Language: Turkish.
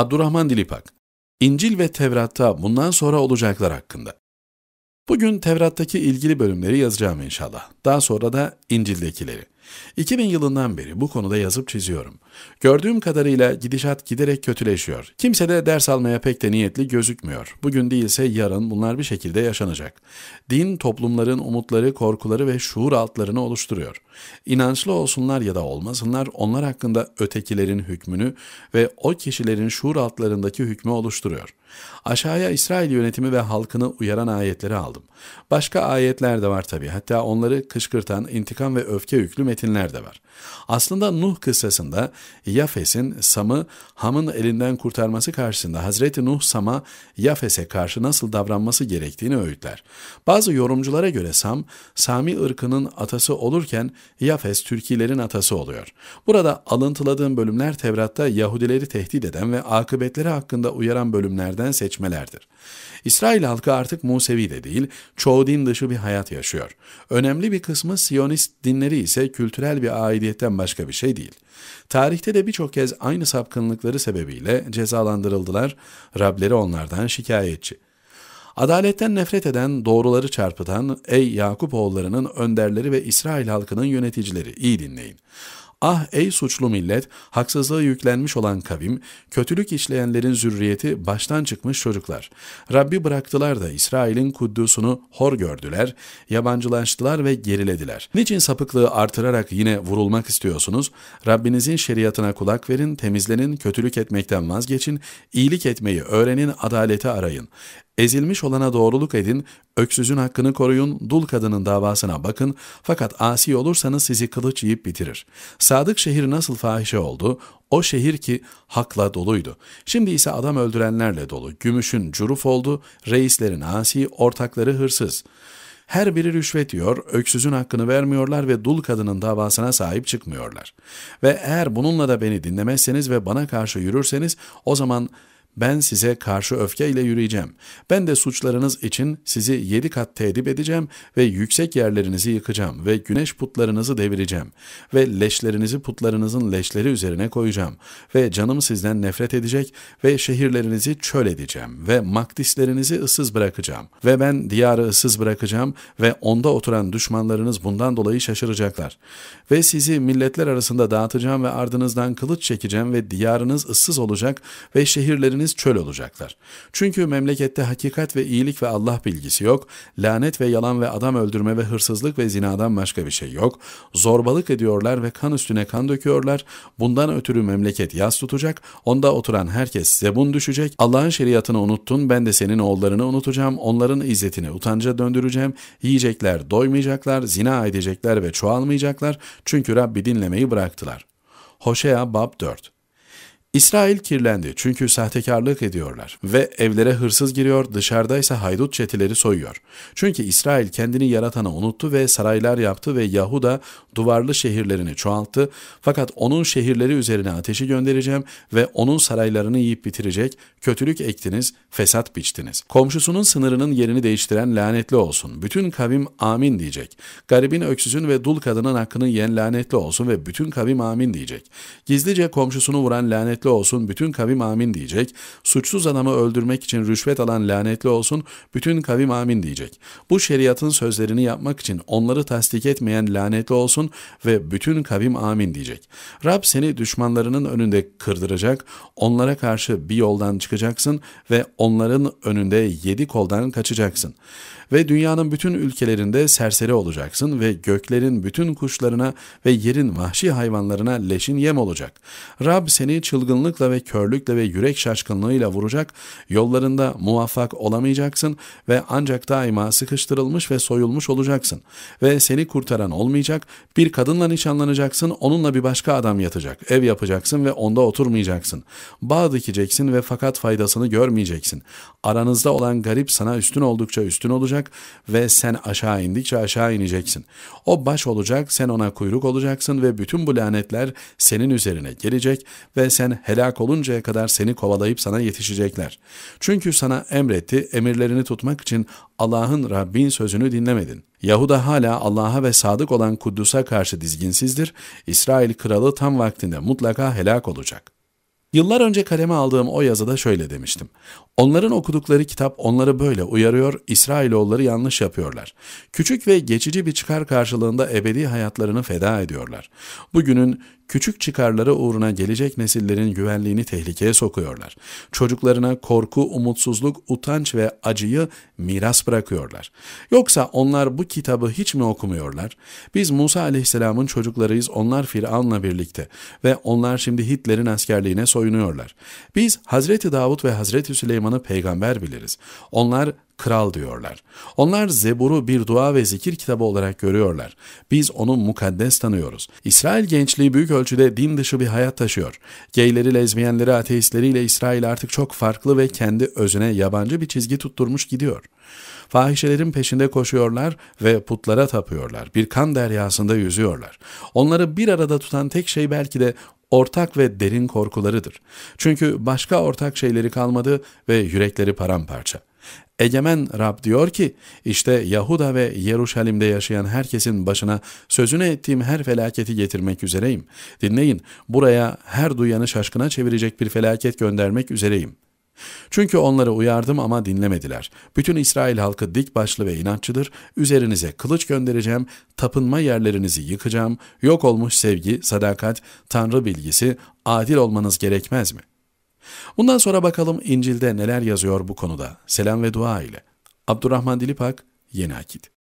Abdurrahman Dilipak, İncil ve Tevrat'ta bundan sonra olacaklar hakkında. Bugün Tevrat'taki ilgili bölümleri yazacağım inşallah. Daha sonra da İncil'dekileri. 2000 yılından beri bu konuda yazıp çiziyorum. Gördüğüm kadarıyla gidişat giderek kötüleşiyor. Kimse de ders almaya pek de niyetli gözükmüyor. Bugün değilse yarın bunlar bir şekilde yaşanacak. Din toplumların umutları, korkuları ve şuur altlarını oluşturuyor. İnançlı olsunlar ya da olmasınlar onlar hakkında ötekilerin hükmünü ve o kişilerin şuur altlarındaki hükmü oluşturuyor. Aşağıya İsrail yönetimi ve halkını uyaran ayetleri aldım. Başka ayetler de var tabi. Hatta onları kışkırtan intikam ve öfke yüklü metin metinler de var. Aslında Nuh kıssasında Yafes'in Sam'ı Ham'ın elinden kurtarması karşısında Hazreti Nuh Sam'a Yafes'e karşı nasıl davranması gerektiğini öğütler. Bazı yorumculara göre Sam, Sami ırkının atası olurken Yafes Türkilerin atası oluyor. Burada alıntıladığım bölümler Tevrat'ta Yahudileri tehdit eden ve akıbetleri hakkında uyaran bölümlerden seçmelerdir. İsrail halkı artık Musevi de değil, çoğu din dışı bir hayat yaşıyor. Önemli bir kısmı Siyonist dinleri ise kültürel bir aidiyetten başka bir şey değil. Tarihte de birçok kez aynı sapkınlıkları sebebiyle cezalandırıldılar, Rableri onlardan şikayetçi. Adaletten nefret eden, doğruları çarpıtan ey Yakup oğullarının önderleri ve İsrail halkının yöneticileri iyi dinleyin. Ah ey suçlu millet, haksızlığa yüklenmiş olan kavim, kötülük işleyenlerin zürriyeti baştan çıkmış çocuklar. Rabbi bıraktılar da İsrail'in Kuddüs'ünü hor gördüler, yabancılaştılar ve gerilediler. Niçin sapıklığı artırarak yine vurulmak istiyorsunuz? Rabbinizin şeriatına kulak verin, temizlenin, kötülük etmekten vazgeçin, iyilik etmeyi öğrenin, adaleti arayın. Ezilmiş olana doğruluk edin, öksüzün hakkını koruyun, dul kadının davasına bakın fakat asi olursanız sizi kılıç yiyip bitirir. Sadık şehir nasıl fahişe oldu? O şehir ki hakla doluydu. Şimdi ise adam öldürenlerle dolu. Gümüşün curuf oldu, reislerin asi, ortakları hırsız.'' Her biri rüşvet yiyor, öksüzün hakkını vermiyorlar ve dul kadının davasına sahip çıkmıyorlar. Ve eğer bununla da beni dinlemezseniz ve bana karşı yürürseniz o zaman ben size karşı öfkeyle yürüyeceğim. Ben de suçlarınız için sizi yedi kat tedip edeceğim ve yüksek yerlerinizi yıkacağım ve güneş putlarınızı devireceğim ve leşlerinizi putlarınızın leşleri üzerine koyacağım ve canım sizden nefret edecek ve şehirlerinizi çöl edeceğim ve makdislerinizi ıssız bırakacağım ve ben diyarı ıssız bırakacağım ve onda oturan düşmanlarınız bundan dolayı şaşıracaklar ve sizi milletler arasında dağıtacağım ve ardınızdan kılıç çekeceğim ve diyarınız ıssız olacak ve şehirleriniz Kafirleriniz çöl olacaklar. Çünkü memlekette hakikat ve iyilik ve Allah bilgisi yok, lanet ve yalan ve adam öldürme ve hırsızlık ve zinadan başka bir şey yok. Zorbalık ediyorlar ve kan üstüne kan döküyorlar. Bundan ötürü memleket yas tutacak, onda oturan herkes zebun düşecek. Allah'ın şeriatını unuttun, ben de senin oğullarını unutacağım, onların izzetini utanca döndüreceğim. Yiyecekler, doymayacaklar, zina edecekler ve çoğalmayacaklar. Çünkü Rabbi dinlemeyi bıraktılar. Hoşea Bab 4 İsrail kirlendi çünkü sahtekarlık ediyorlar ve evlere hırsız giriyor dışarıdaysa haydut çetileri soyuyor. Çünkü İsrail kendini yaratanı unuttu ve saraylar yaptı ve Yahuda duvarlı şehirlerini çoğalttı fakat onun şehirleri üzerine ateşi göndereceğim ve onun saraylarını yiyip bitirecek kötülük ektiniz, fesat biçtiniz. Komşusunun sınırının yerini değiştiren lanetli olsun. Bütün kavim amin diyecek. Garibin, öksüzün ve dul kadının hakkını yen lanetli olsun ve bütün kavim amin diyecek. Gizlice komşusunu vuran lanetli lanetli olsun bütün kavim amin diyecek. Suçsuz adamı öldürmek için rüşvet alan lanetli olsun bütün kavim amin diyecek. Bu şeriatın sözlerini yapmak için onları tasdik etmeyen lanetli olsun ve bütün kavim amin diyecek. Rab seni düşmanlarının önünde kırdıracak, onlara karşı bir yoldan çıkacaksın ve onların önünde yedi koldan kaçacaksın ve dünyanın bütün ülkelerinde serseri olacaksın ve göklerin bütün kuşlarına ve yerin vahşi hayvanlarına leşin yem olacak. Rab seni çılgınlıkla ve körlükle ve yürek şaşkınlığıyla vuracak, yollarında muvaffak olamayacaksın ve ancak daima sıkıştırılmış ve soyulmuş olacaksın ve seni kurtaran olmayacak, bir kadınla nişanlanacaksın, onunla bir başka adam yatacak, ev yapacaksın ve onda oturmayacaksın. Bağ dikeceksin ve fakat faydasını görmeyeceksin. Aranızda olan garip sana üstün oldukça üstün olacak, olacak ve sen aşağı indikçe aşağı ineceksin. O baş olacak, sen ona kuyruk olacaksın ve bütün bu lanetler senin üzerine gelecek ve sen helak oluncaya kadar seni kovalayıp sana yetişecekler. Çünkü sana emretti, emirlerini tutmak için Allah'ın Rabbin sözünü dinlemedin. Yahuda hala Allah'a ve sadık olan Kuddus'a karşı dizginsizdir. İsrail kralı tam vaktinde mutlaka helak olacak.'' Yıllar önce kaleme aldığım o yazıda şöyle demiştim. Onların okudukları kitap onları böyle uyarıyor, İsrailoğulları yanlış yapıyorlar. Küçük ve geçici bir çıkar karşılığında ebedi hayatlarını feda ediyorlar. Bugünün küçük çıkarları uğruna gelecek nesillerin güvenliğini tehlikeye sokuyorlar. Çocuklarına korku, umutsuzluk, utanç ve acıyı miras bırakıyorlar. Yoksa onlar bu kitabı hiç mi okumuyorlar? Biz Musa aleyhisselamın çocuklarıyız, onlar Firavun'la birlikte ve onlar şimdi Hitler'in askerliğine soyunuyorlar. Biz Hazreti Davut ve Hazreti Süleyman'ı peygamber biliriz. Onlar kral diyorlar. Onlar Zebur'u bir dua ve zikir kitabı olarak görüyorlar. Biz onu mukaddes tanıyoruz. İsrail gençliği büyük ölçüde din dışı bir hayat taşıyor. Geyleri, lezbiyenleri, ateistleriyle İsrail artık çok farklı ve kendi özüne yabancı bir çizgi tutturmuş gidiyor. Fahişelerin peşinde koşuyorlar ve putlara tapıyorlar. Bir kan deryasında yüzüyorlar. Onları bir arada tutan tek şey belki de ortak ve derin korkularıdır. Çünkü başka ortak şeyleri kalmadı ve yürekleri paramparça. Egemen Rab diyor ki, işte Yahuda ve Yeruşalim'de yaşayan herkesin başına sözüne ettiğim her felaketi getirmek üzereyim. Dinleyin, buraya her duyanı şaşkına çevirecek bir felaket göndermek üzereyim. Çünkü onları uyardım ama dinlemediler. Bütün İsrail halkı dik başlı ve inatçıdır. Üzerinize kılıç göndereceğim, tapınma yerlerinizi yıkacağım. Yok olmuş sevgi, sadakat, tanrı bilgisi, adil olmanız gerekmez mi? Bundan sonra bakalım İncil'de neler yazıyor bu konuda. Selam ve dua ile. Abdurrahman Dilipak, Yeni Akit.